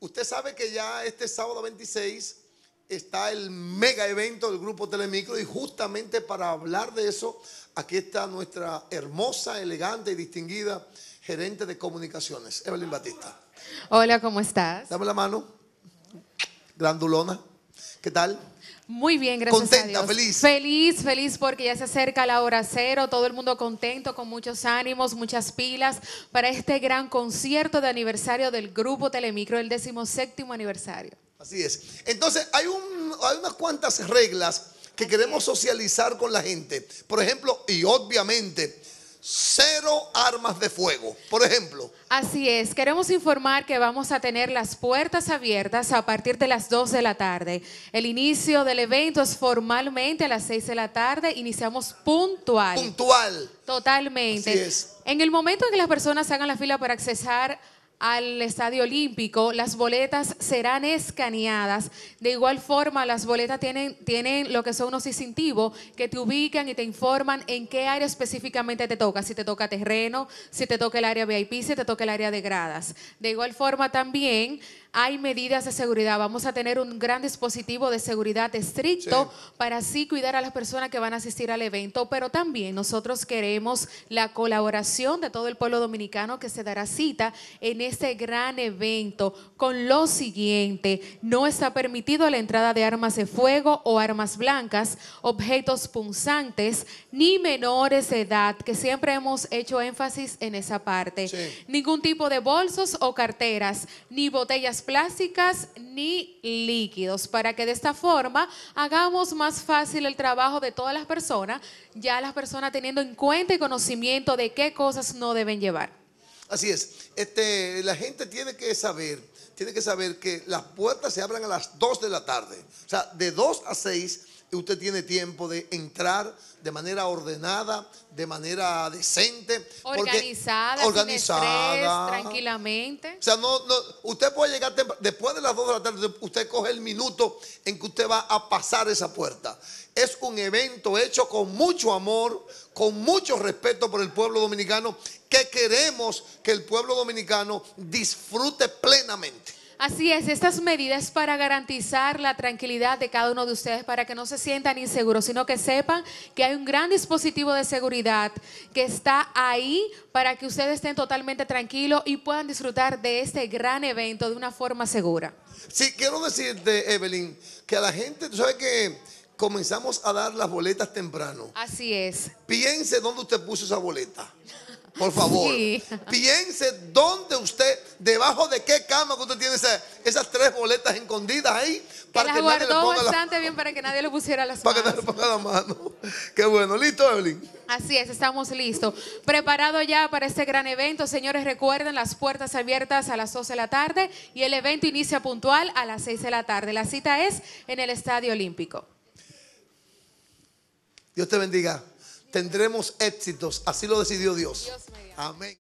Usted sabe que ya este sábado 26 está el mega evento del grupo Telemicro y justamente para hablar de eso, aquí está nuestra hermosa, elegante y distinguida gerente de comunicaciones, Evelyn Batista. Hola, ¿cómo estás? Dame la mano. Grandulona. ¿Qué tal? Muy bien, gracias Contenta, a Dios. feliz. Feliz, feliz porque ya se acerca la hora cero, todo el mundo contento, con muchos ánimos, muchas pilas para este gran concierto de aniversario del Grupo Telemicro, el séptimo aniversario. Así es. Entonces, hay, hay unas cuantas reglas que queremos socializar con la gente. Por ejemplo, y obviamente, cero armas de fuego, por ejemplo. Así es, queremos informar que vamos a tener las puertas abiertas a partir de las 2 de la tarde. El inicio del evento es formalmente a las 6 de la tarde, iniciamos puntual. Puntual. Totalmente. Así es. En el momento en que las personas hagan la fila para accesar al Estadio Olímpico, las boletas serán escaneadas. De igual forma, las boletas tienen, tienen lo que son unos distintivos que te ubican y te informan en qué área específicamente te toca, si te toca terreno, si te toca el área VIP, si te toca el área de gradas. De igual forma, también hay medidas de seguridad. Vamos a tener un gran dispositivo de seguridad estricto para así cuidar a las personas que van a asistir al evento, pero también nosotros queremos la colaboración de todo el pueblo dominicano que se dará cita en este gran evento con lo siguiente. No está permitido la entrada de armas de fuego o armas blancas, objetos punzantes, ni menores de edad, que siempre hemos hecho énfasis en esa parte. Ningún tipo de bolsos o carteras, ni botellas plásticas ni líquidos, para que de esta forma hagamos más fácil el trabajo de todas las personas, ya las personas teniendo en cuenta y conocimiento de qué cosas no deben llevar. Así es, este, la gente tiene que saber tiene que saber que las puertas se abran a las 2 de la tarde. O sea, de 2 a 6 y usted tiene tiempo de entrar de manera ordenada, de manera decente. Organizada, organizada. tranquilamente. O sea, no, no, usted puede llegar después de las 2 de la tarde, usted coge el minuto en que usted va a pasar esa puerta. Es un evento hecho con mucho amor, con mucho respeto por el pueblo dominicano, que queremos que el pueblo dominicano disfrute plenamente. Así es, estas medidas para garantizar la tranquilidad de cada uno de ustedes, para que no se sientan inseguros, sino que sepan que hay un gran dispositivo de seguridad que está ahí para que ustedes estén totalmente tranquilos y puedan disfrutar de este gran evento de una forma segura. Sí, quiero decirte, Evelyn, que a la gente, tú sabes que comenzamos a dar las boletas temprano. Así es. Piense dónde usted puso esa boleta. Por favor, piense dónde usted, debajo de qué cama que usted tiene esas tres boletas escondidas ahí. Para que, las guardó bastante bien para que nadie le pusiera las manos. Para que le la mano. Qué bueno, listo, Evelyn. Así es, estamos listos. Preparado ya para este gran evento. Señores, recuerden las puertas abiertas a las 12 de la tarde y el evento inicia puntual a las 6 de la tarde. La cita es en el Estadio Olímpico. Dios te bendiga tendremos éxitos. Así lo decidió Dios. Amén.